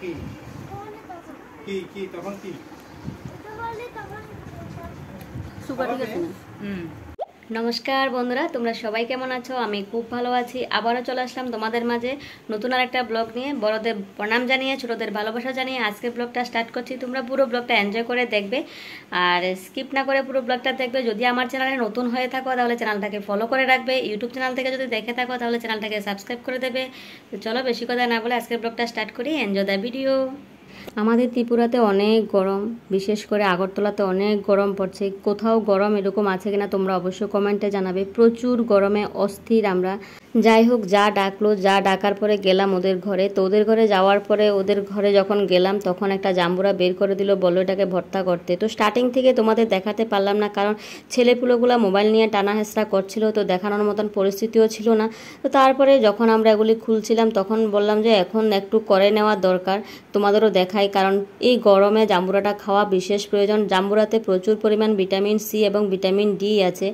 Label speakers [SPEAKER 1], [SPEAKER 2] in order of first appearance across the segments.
[SPEAKER 1] কি কি কি তখন কি সুগার ঠিক আছে হুম নমস্কার বন্ধুরা তোমরা সবাই কেমন আছো আমি খুব ভালো আছি আবারও চলে আসলাম তোমাদের মাঝে নতুন আর একটা ব্লগ নিয়ে বড়দের প্রণাম জানিয়ে ছোটোদের ভালোবাসা জানিয়ে আজকে ব্লগটা স্টার্ট করছি তোমরা পুরো ব্লগটা এনজয় করে দেখবে আর স্কিপ না করে পুরো ব্লগটা দেখবে যদি আমার চ্যানেলে নতুন হয়ে থাকো তাহলে চ্যানেলটাকে ফলো করে রাখবে ইউটিউব চ্যানেল থেকে যদি দেখে থাকো তাহলে চ্যানেলটাকে সাবস্ক্রাইব করে দেবে চলো বেশি কথা না বলে আজকের ব্লগটা স্টার্ট করি এনজয় দ্য ভিডিও আমাদের ত্রিপুরাতে অনেক গরম বিশেষ করে আগরতলাতে অনেক গরম পড়ছে কোথাও গরম এরকম আছে কিনা তোমরা অবশ্যই কমেন্টে জানাবে প্রচুর গরমে অস্থির আমরা যাই হোক যা ডাকলো যা ডাকার পরে গেলাম ওদের ঘরে তো ওদের ঘরে যাওয়ার পরে ওদের ঘরে যখন গেলাম তখন একটা জাম্বুরা বের করে দিল বলো এটাকে ভর্তা করতে তো স্টার্টিং থেকে তোমাদের দেখাতে পারলাম না কারণ ছেলেপুলোগুলো মোবাইল নিয়ে টানা হেসরা করছিল তো দেখানোর মতন পরিস্থিতিও ছিল না তো তারপরে যখন আমরা এগুলি খুলছিলাম তখন বললাম যে এখন একটু করে নেওয়া দরকার তোমাদেরও দেখাই কারণ এই গরমে জাম্বুরাটা খাওয়া বিশেষ প্রয়োজন জাম্বুরাতে প্রচুর পরিমাণ ভিটামিন সি এবং ভিটামিন ডি আছে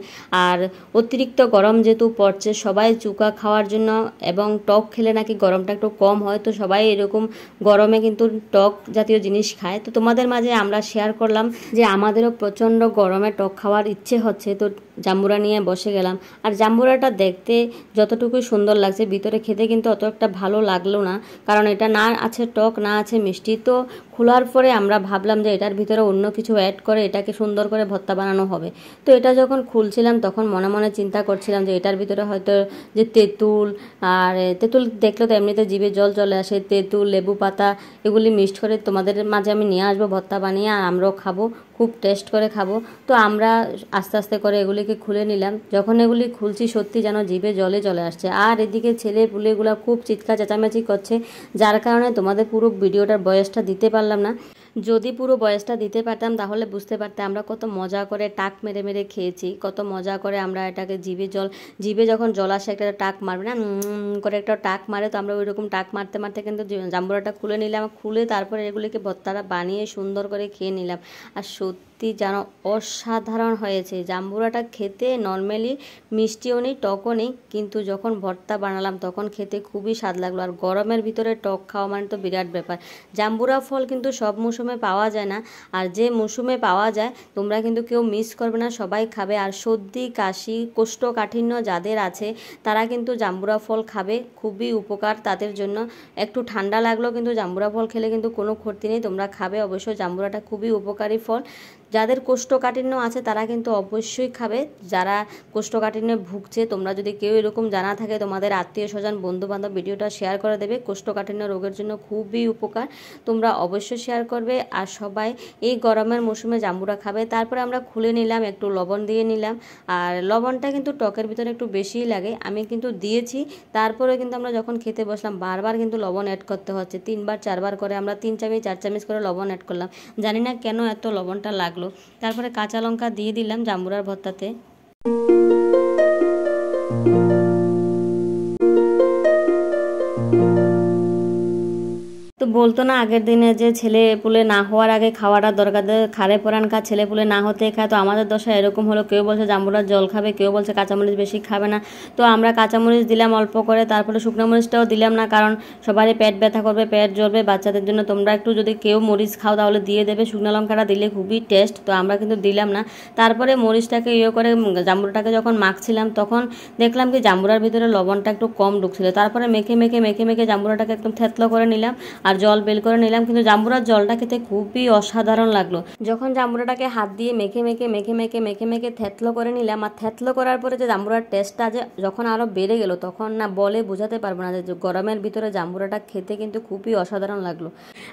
[SPEAKER 1] আর অতিরিক্ত গরম যেহেতু পড়ছে সবাই চুকা ফুচকা খাওয়ার জন্য এবং টক খেলে নাকি গরমটা একটু কম হয় তো সবাই এরকম গরমে কিন্তু টক জাতীয় জিনিস খায় তো তোমাদের মাঝে আমরা শেয়ার করলাম যে আমাদেরও প্রচণ্ড গরমে টক খাওয়ার ইচ্ছে হচ্ছে তো জাম্বুরা নিয়ে বসে গেলাম আর জাম্বুরাটা দেখতে যতটুকুই সুন্দর লাগছে ভিতরে খেতে কিন্তু অত একটা ভালো লাগলো না কারণ এটা না আছে টক না আছে মিষ্টি তো খোলার পরে আমরা ভাবলাম যে এটার ভিতরে অন্য কিছু অ্যাড করে এটাকে সুন্দর করে ভর্তা বানানো হবে তো এটা যখন খুলছিলাম তখন মনে মনে চিন্তা করছিলাম যে এটার ভিতরে হয়তো যে তেঁতুল আর তেঁতুল দেখলে তো এমনিতে জিভে জল চলে আসে তেঁতুল লেবু পাতা এগুলি মিক্সড করে তোমাদের মাঝে আমি নিয়ে আসবো ভর্তা বানিয়ে আর আমরাও খাবো খুব টেস্ট করে খাবো তো আমরা আস্তে আস্তে করে এগুলিকে খুলে নিলাম যখন এগুলি খুলছি সত্যি যেন জিভে জলে চলে আসছে আর এদিকে ছেলে পুলেগুলো খুব চিৎকার চেঁচামেচি করছে যার কারণে তোমাদের পুরো ভিডিওটার বয়সটা দিতে পারলাম না যদি পুরো বয়সটা দিতে পারতাম তাহলে বুঝতে পারতাম আমরা কত মজা করে টাক মেরে মেরে খেয়েছি কত মজা করে আমরা এটাকে জিভে জল জিভে যখন জল আসে একটা টাক মারবে না করে একটা টাক মারে তো আমরা ওইরকম টাক মারতে মারতে কিন্তু জাম্বুরাটা খুলে নিলাম খুলে তারপরে এগুলিকে ভর্তাটা বানিয়ে সুন্দর করে খেয়ে নিলাম আর সত্যি সত্যি যেন অসাধারণ হয়েছে জাম্বুরাটা খেতে নর্মালি মিষ্টিও নেই টকও নেই কিন্তু যখন ভর্তা বানালাম তখন খেতে খুবই স্বাদ লাগলো আর গরমের ভিতরে টক খাওয়া মানে তো বিরাট ব্যাপার জাম্বুরা ফল কিন্তু সব মৌসুমে মৌসুমে পাওয়া যায় না আর যে মৌসুমে পাওয়া যায় তোমরা কিন্তু কেউ মিস করবে না সবাই খাবে আর সর্দি কাশি কোষ্ঠকাঠিন্য যাদের আছে তারা কিন্তু জাম্বুরা ফল খাবে খুবই উপকার তাদের জন্য একটু ঠান্ডা লাগলেও কিন্তু জাম্বুরা ফল খেলে কিন্তু কোনো ক্ষতি নেই তোমরা খাবে অবশ্যই জাম্বুরাটা খুবই উপকারী ফল যাদের কোষ্ঠকাঠিন্য আছে তারা কিন্তু অবশ্যই খাবে যারা কোষ্ঠকাঠিন্যে ভুগছে তোমরা যদি কেউ এরকম জানা থাকে তোমাদের আত্মীয় স্বজন বন্ধুবান্ধব ভিডিওটা শেয়ার করে দেবে কোষ্ঠকাঠিন্য রোগের জন্য খুবই উপকার তোমরা অবশ্যই শেয়ার করবে থাকবে আর সবাই এই গরমের মৌসুমে জাম্বুরা খাবে তারপরে আমরা খুলে নিলাম একটু লবণ দিয়ে নিলাম আর লবণটা কিন্তু টকের ভিতরে একটু বেশিই লাগে আমি কিন্তু দিয়েছি তারপরে কিন্তু আমরা যখন খেতে বসলাম বারবার কিন্তু লবণ অ্যাড করতে হচ্ছে তিনবার চারবার করে আমরা তিন চামিচ চার চামিচ করে লবণ অ্যাড করলাম জানি না কেন এত লবণটা লাগলো তারপরে কাঁচা লঙ্কা দিয়ে দিলাম জাম্বুরার ভর্তাতে তো বলতো না আগের দিনে যে ছেলে পুলে না হওয়ার আগে খাওয়াটা দরকার খারে পরান খা ছেলে পুলে না হতে খায় তো আমাদের দশা এরকম হলো কেউ বলছে জাম্বুরা জল খাবে কেউ বলছে কাঁচামরিচ বেশি খাবে না তো আমরা কাঁচামরিচ দিলাম অল্প করে তারপরে শুকনো মরিচটাও দিলাম না কারণ সবারই পেট ব্যথা করবে পেট জ্বলবে বাচ্চাদের জন্য তোমরা একটু যদি কেউ মরিচ খাও তাহলে দিয়ে দেবে শুকনো লঙ্কাটা দিলে খুবই টেস্ট তো আমরা কিন্তু দিলাম না তারপরে মরিচটাকে ইয়ে করে জাম্বুরাটাকে যখন মাখছিলাম তখন দেখলাম কি জাম্বুরার ভিতরে লবণটা একটু কম ঢুকছিল তারপরে মেখে মেখে মেখে মেখে জাম্বুরাটাকে একদম থেতলো করে নিলাম আর আর জল বের করে নিলাম কিন্তু জাম্বুরার জলটা খেতে খুবই অসাধারণ লাগলো যখন জাম্বুরাটাকে হাত দিয়ে মেখে মেখে মেখে মেখে মেখে মেখে থেতলো করে নিলাম আর থেতলো করার পরে যে জাম্বুরার টেস্টটা যে যখন আরও বেড়ে গেল তখন না বলে বোঝাতে পারবো না যে গরমের ভিতরে জাম্বুরাটা খেতে কিন্তু খুবই অসাধারণ লাগলো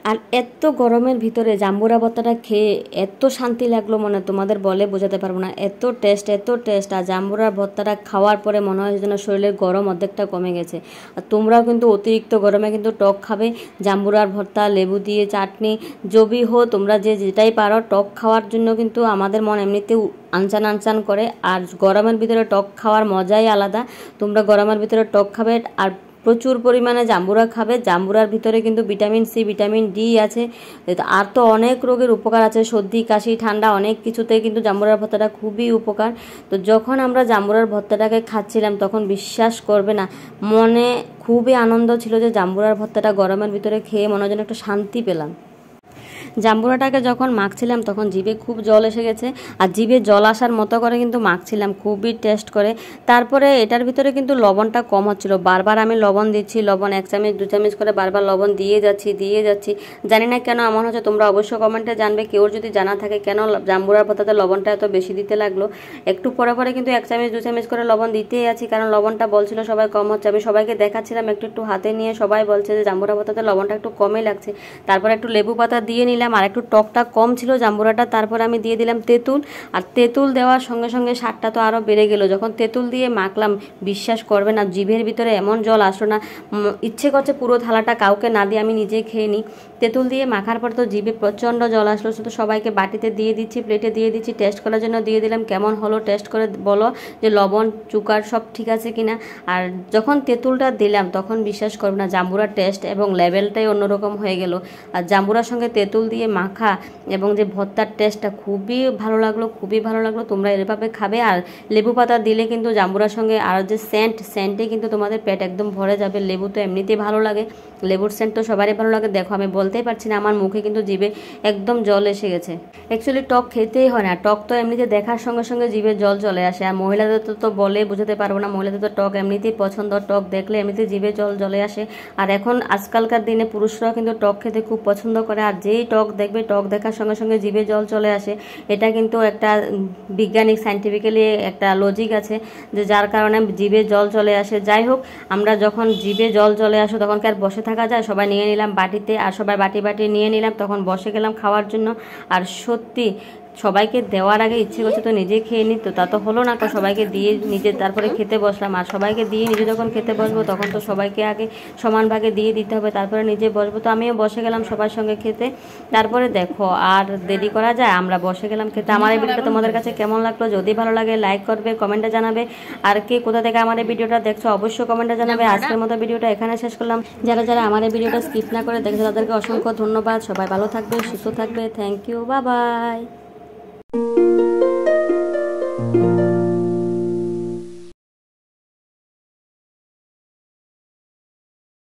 [SPEAKER 1] আর এত গরমের ভিতরে জাম্বুরা ভর্তাটা খেয়ে এত শান্তি লাগলো মনে তোমাদের বলে বোঝাতে পারবো না এত টেস্ট এত টেস্ট আর জাম্বুরার ভত্তাটা খাওয়ার পরে মনে হয় যেন শরীরের গরম অর্ধেকটা কমে গেছে আর তোমরাও কিন্তু অতিরিক্ত গরমে কিন্তু টক খাবে জাম্বুরা কুমড়ার ভর্তা লেবু দিয়ে চাটনি জবি হো তোমরা যে যেটাই পারো টক খাওয়ার জন্য কিন্তু আমাদের মন এমনিতে আনচান আনচান করে আর গরমের ভিতরে টক খাওয়ার মজাই আলাদা তোমরা গরমের ভিতরে টক খাবে আর প্রচুর পরিমাণে জাম্বুরা খাবে জাম্বুরার ভিতরে কিন্তু ভিটামিন সি ভিটামিন ডি আছে আর তো অনেক রোগের উপকার আছে সর্দি কাশি ঠান্ডা অনেক কিছুতে কিন্তু জাম্বুরার ভত্তাটা খুবই উপকার তো যখন আমরা জাম্বুরার ভত্তাটাকে খাচ্ছিলাম তখন বিশ্বাস করবে না মনে খুবই আনন্দ ছিল যে জাম্বুরার ভত্তাটা গরমের ভিতরে খেয়ে মনে যেন একটা শান্তি পেলাম জাম্বুরাটাকে যখন মাখছিলাম তখন জিভে খুব জল এসে গেছে আর জিভে জল আসার মতো করে কিন্তু মাখছিলাম খুবই টেস্ট করে তারপরে এটার ভিতরে কিন্তু লবণটা কম হচ্ছিলো বারবার আমি লবণ দিচ্ছি লবণ এক চামচ দু চামচ করে বারবার লবণ দিয়ে যাচ্ছি দিয়ে যাচ্ছি জানি না কেন এমন হচ্ছে তোমরা অবশ্যই কমেন্টে জানবে কেউ যদি জানা থাকে কেন জাম্বুরার পাতাতে লবণটা এত বেশি দিতে লাগলো একটু পরে পরে কিন্তু এক চামচ দু চামচ করে লবণ দিতেই আছি কারণ লবণটা বলছিল সবাই কম হচ্ছে আমি সবাইকে দেখাচ্ছিলাম একটু একটু হাতে নিয়ে সবাই বলছে যে জাম্বুরা পাতাতে লবণটা একটু কমই লাগছে তারপরে একটু লেবু পাতা দিয়ে নিলাম নিলাম আর একটু টকটা কম ছিল জাম্বুরাটা তারপর আমি দিয়ে দিলাম তেঁতুল আর তেঁতুল দেওয়ার সঙ্গে সঙ্গে শাকটা তো আরও বেড়ে গেল যখন তেঁতুল দিয়ে মাখলাম বিশ্বাস করবে না জিভের ভিতরে এমন জল আসো না ইচ্ছে করছে পুরো থালাটা কাউকে না দিয়ে আমি নিজে খেয়ে নিই তেঁতুল দিয়ে মাখার পর তো জিভে প্রচণ্ড জল আসলো শুধু সবাইকে বাটিতে দিয়ে দিচ্ছি প্লেটে দিয়ে দিচ্ছি টেস্ট করার জন্য দিয়ে দিলাম কেমন হলো টেস্ট করে বলো যে লবণ চুকার সব ঠিক আছে কিনা আর যখন তেঁতুলটা দিলাম তখন বিশ্বাস করবো না জাম্বুরার টেস্ট এবং লেভেলটাই অন্যরকম হয়ে গেল আর জাম্বুরার সঙ্গে তেঁতুল দিয়ে মাখা এবং যে ভর্তার টেস্টটা খুবই ভালো লাগলো খুবই ভালো লাগলো তোমরা এভাবে খাবে আর লেবু পাতা দিলে কিন্তু জাম্বুরার সঙ্গে আর যে সেন্ট সেন্টে কিন্তু তোমাদের পেট একদম ভরে যাবে লেবু তো এমনিতেই ভালো লাগে লেবুর সেন্ট তো সবারই ভালো লাগে দেখো আমি বল বলতেই পারছি না আমার মুখে কিন্তু জিভে একদম জল এসে গেছে অ্যাকচুয়ালি টক খেতেই হয় না টক তো এমনিতে দেখার সঙ্গে সঙ্গে জিভে জল চলে আসে আর মহিলাদের তো তো বলে বোঝাতে পারবো না মহিলাদের তো টক এমনিতেই পছন্দ টক দেখলে এমনিতে জিভে জল জলে আসে আর এখন আজকালকার দিনে পুরুষরাও কিন্তু টক খেতে খুব পছন্দ করে আর যেই টক দেখবে টক দেখার সঙ্গে সঙ্গে জিভে জল চলে আসে এটা কিন্তু একটা বিজ্ঞানিক সাইন্টিফিক্যালি একটা লজিক আছে যে যার কারণে জিভে জল চলে আসে যাই হোক আমরা যখন জিভে জল চলে আসো তখন কি আর বসে থাকা যায় সবাই নিয়ে নিলাম বাটিতে আর সবাই বাটি বাটি নিয়ে নিলাম তখন বসে গেলাম খাওয়ার জন্য আর সত্যি সবাইকে দেওয়ার আগে ইচ্ছে করছে তো নিজে খেয়ে নিত তা তো হলো না তো সবাইকে দিয়ে নিজে তারপরে খেতে বসলাম আর সবাইকে দিয়ে নিজে যখন খেতে বসবো তখন তো সবাইকে আগে সমান ভাগে দিয়ে দিতে হবে তারপরে নিজে বসবো তো আমিও বসে গেলাম সবার সঙ্গে খেতে তারপরে দেখো আর দেরি করা যায় আমরা বসে গেলাম খেতে আমার এই ভিডিওটা তোমাদের কাছে কেমন লাগলো যদি ভালো লাগে লাইক করবে কমেন্টে জানাবে আর কে কোথা থেকে আমার এই ভিডিওটা দেখছো অবশ্যই কমেন্টে জানাবে আজকের মতো ভিডিওটা এখানে শেষ করলাম যারা যারা আমার এই ভিডিওটা স্কিপ না করে দেখছো তাদেরকে অসংখ্য ধন্যবাদ সবাই ভালো থাকবে সুস্থ থাকবে থ্যাংক ইউ বা বাই thank you